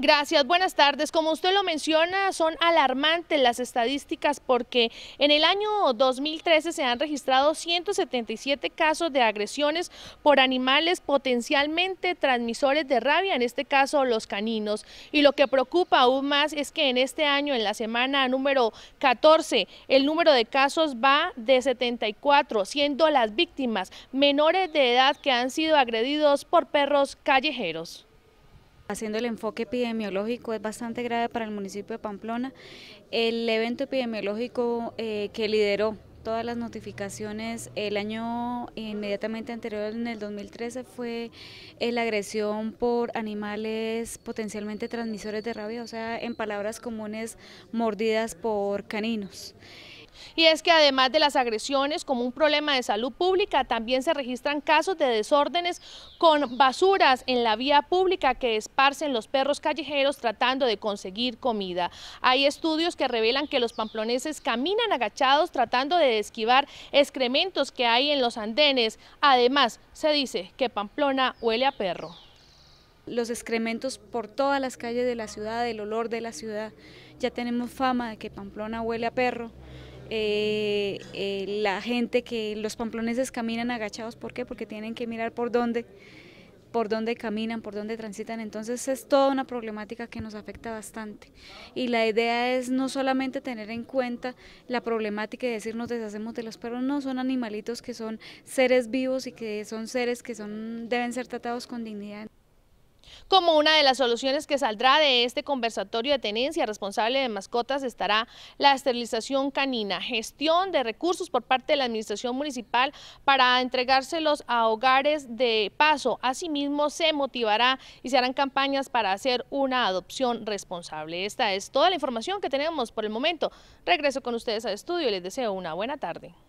Gracias, buenas tardes. Como usted lo menciona, son alarmantes las estadísticas porque en el año 2013 se han registrado 177 casos de agresiones por animales potencialmente transmisores de rabia, en este caso los caninos. Y lo que preocupa aún más es que en este año, en la semana número 14, el número de casos va de 74, siendo las víctimas menores de edad que han sido agredidos por perros callejeros. Haciendo el enfoque epidemiológico es bastante grave para el municipio de Pamplona. El evento epidemiológico eh, que lideró todas las notificaciones el año inmediatamente anterior, en el 2013, fue eh, la agresión por animales potencialmente transmisores de rabia, o sea, en palabras comunes, mordidas por caninos. Y es que además de las agresiones como un problema de salud pública, también se registran casos de desórdenes con basuras en la vía pública que esparcen los perros callejeros tratando de conseguir comida. Hay estudios que revelan que los pamploneses caminan agachados tratando de esquivar excrementos que hay en los andenes. Además, se dice que Pamplona huele a perro los excrementos por todas las calles de la ciudad, el olor de la ciudad. Ya tenemos fama de que Pamplona huele a perro. Eh, eh, la gente que los pamploneses caminan agachados, ¿por qué? Porque tienen que mirar por dónde por dónde caminan, por dónde transitan. Entonces es toda una problemática que nos afecta bastante. Y la idea es no solamente tener en cuenta la problemática y decirnos deshacemos de los perros, no, son animalitos que son seres vivos y que son seres que son, deben ser tratados con dignidad. Como una de las soluciones que saldrá de este conversatorio de tenencia responsable de mascotas estará la esterilización canina, gestión de recursos por parte de la administración municipal para entregárselos a hogares de paso. Asimismo, se motivará y se harán campañas para hacer una adopción responsable. Esta es toda la información que tenemos por el momento. Regreso con ustedes al estudio y les deseo una buena tarde.